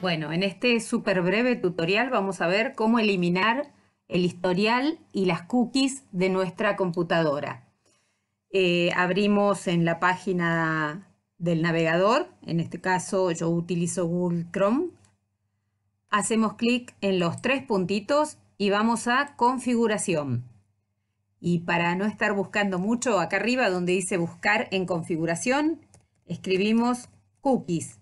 Bueno, en este súper breve tutorial vamos a ver cómo eliminar el historial y las cookies de nuestra computadora. Eh, abrimos en la página del navegador, en este caso yo utilizo Google Chrome. Hacemos clic en los tres puntitos y vamos a configuración. Y para no estar buscando mucho, acá arriba donde dice buscar en configuración, escribimos cookies.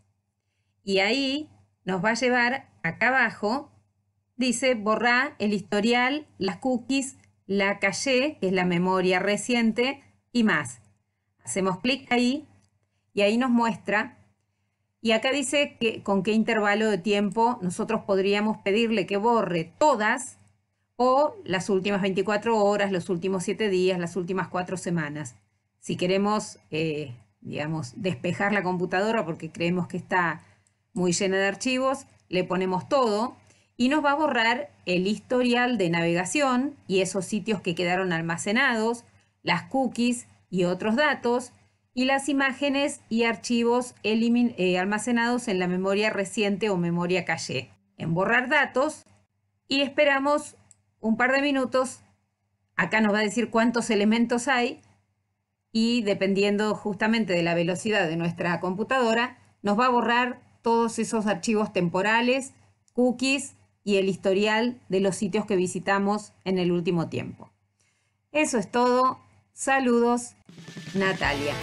Y ahí nos va a llevar acá abajo, dice borrar el historial, las cookies, la calle, que es la memoria reciente, y más. Hacemos clic ahí y ahí nos muestra. Y acá dice que con qué intervalo de tiempo nosotros podríamos pedirle que borre todas o las últimas 24 horas, los últimos 7 días, las últimas 4 semanas. Si queremos, eh, digamos, despejar la computadora porque creemos que está muy llena de archivos, le ponemos todo y nos va a borrar el historial de navegación y esos sitios que quedaron almacenados, las cookies y otros datos, y las imágenes y archivos eh, almacenados en la memoria reciente o memoria caché. En borrar datos y esperamos un par de minutos. Acá nos va a decir cuántos elementos hay y dependiendo justamente de la velocidad de nuestra computadora, nos va a borrar todos esos archivos temporales, cookies y el historial de los sitios que visitamos en el último tiempo. Eso es todo. Saludos, Natalia.